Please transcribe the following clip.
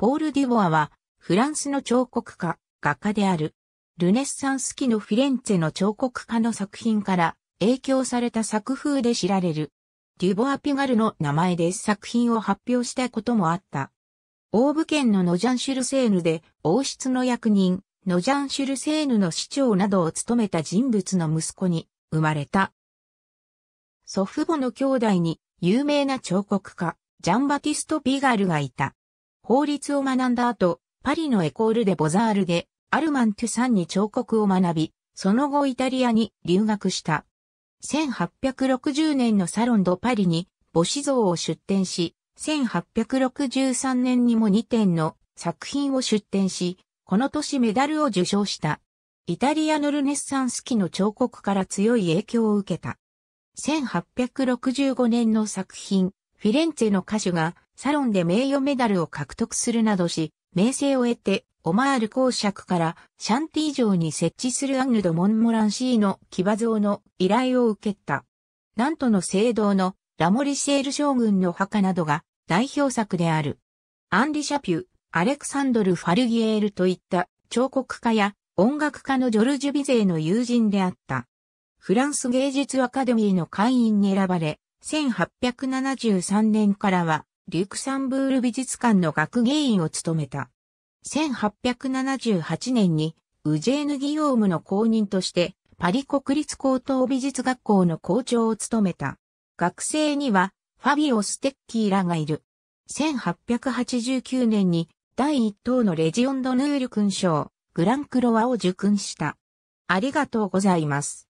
ポール・デュボアは、フランスの彫刻家、画家である。ルネッサンス期のフィレンツェの彫刻家の作品から影響された作風で知られる。デュボア・ピガルの名前で作品を発表したこともあった。オーブ県のノジャンシュルセーヌで王室の役人、ノジャンシュルセーヌの市長などを務めた人物の息子に生まれた。祖父母の兄弟に有名な彫刻家、ジャンバティスト・ピガルがいた。法律を学んだ後、パリのエコールでボザールで、アルマン・トゥサンに彫刻を学び、その後イタリアに留学した。1860年のサロンドパリに母子像を出展し、1863年にも2点の作品を出展し、この年メダルを受賞した。イタリアのルネッサンス期の彫刻から強い影響を受けた。1865年の作品、フィレンツェの歌手がサロンで名誉メダルを獲得するなどし、名声を得て、オマール公爵からシャンティ城に設置するアンヌ・ド・モンモランシーの騎馬像の依頼を受けた。なんとの聖堂のラモリシェール将軍の墓などが代表作である。アンリ・シャピュ、アレクサンドル・ファルギエールといった彫刻家や音楽家のジョルジュ・ビゼーの友人であった。フランス芸術アカデミーの会員に選ばれ、1873年からはリュクサンブール美術館の学芸員を務めた。1878年に、ウジェーヌ・ギヨームの公認として、パリ国立高等美術学校の校長を務めた。学生には、ファビオ・ステッキーらがいる。1889年に、第1等のレジオンド・ヌール勲章、グランクロワを受勲した。ありがとうございます。